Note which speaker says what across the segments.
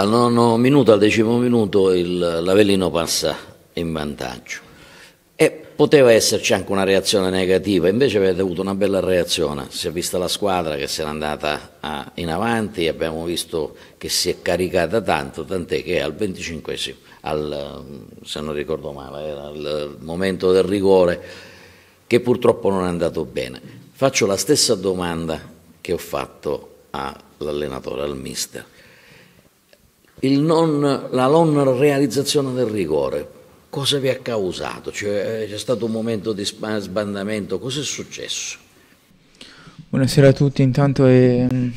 Speaker 1: Al nono minuto, al decimo minuto, il, l'Avellino passa in vantaggio. E poteva esserci anche una reazione negativa, invece avete avuto una bella reazione. Si è vista la squadra che se n'è andata a, in avanti, abbiamo visto che si è caricata tanto, tant'è che al 25 se non ricordo male, era al momento del rigore, che purtroppo non è andato bene. Faccio la stessa domanda che ho fatto all'allenatore, al mister non, la non realizzazione del rigore, cosa vi ha causato? Cioè, eh, c'è stato un momento di sbandamento, cosa è successo?
Speaker 2: Buonasera a tutti, intanto è... Mm,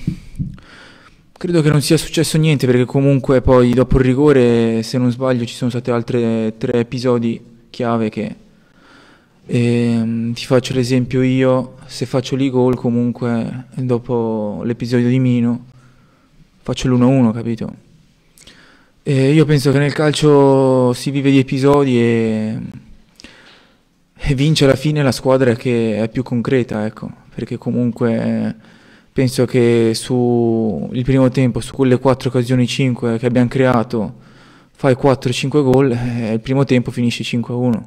Speaker 2: credo che non sia successo niente perché comunque poi dopo il rigore, se non sbaglio, ci sono stati altri tre episodi chiave che e, ehm, ti faccio l'esempio io, se faccio lì gol comunque dopo l'episodio di Mino faccio l'1-1, capito? Eh, io penso che nel calcio si vive di episodi e, e, vince alla fine la squadra che è più concreta, ecco, perché comunque eh, penso che sul primo tempo, su quelle 4 occasioni 5 che abbiamo creato, fai 4-5 gol e eh, il primo tempo finisce 5-1.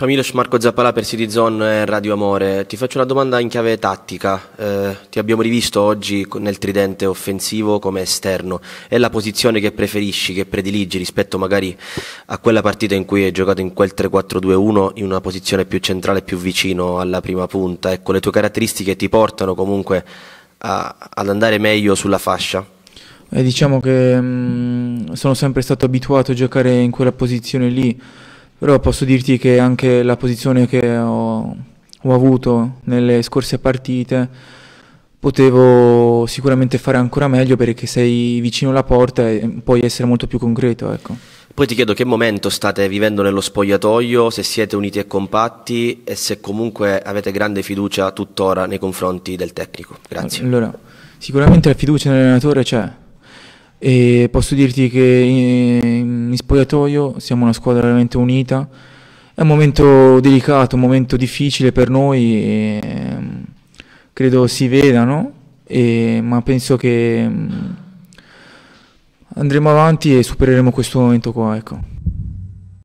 Speaker 3: Camilo Marco Zappalà per City Zone Radio Amore. Ti faccio una domanda in chiave tattica. Eh, ti abbiamo rivisto oggi nel tridente offensivo come esterno. È la posizione che preferisci, che prediligi rispetto magari a quella partita in cui hai giocato in quel 3-4-2-1 in una posizione più centrale, più vicino alla prima punta? Ecco, le tue caratteristiche ti portano comunque a, ad andare meglio sulla fascia?
Speaker 2: Eh, diciamo che mh, mm, sono sempre stato abituato a giocare in quella posizione lì però posso dirti che anche la posizione che ho, ho avuto nelle scorse partite potevo sicuramente fare ancora meglio perché sei vicino alla porta e puoi essere molto più concreto. Ecco.
Speaker 3: Poi ti chiedo che momento state vivendo nello spogliatoio, se siete uniti e compatti e se comunque avete grande fiducia tuttora nei confronti del tecnico.
Speaker 2: Grazie. Allora, sicuramente la fiducia nell'allenatore c'è e posso dirti che in, in spogliatoio, siamo una squadra veramente unita. È un momento delicato, un momento difficile per noi, e, mm, credo si vedano, e, ma penso che mm, andremo avanti e supereremo questo momento qua. Ecco.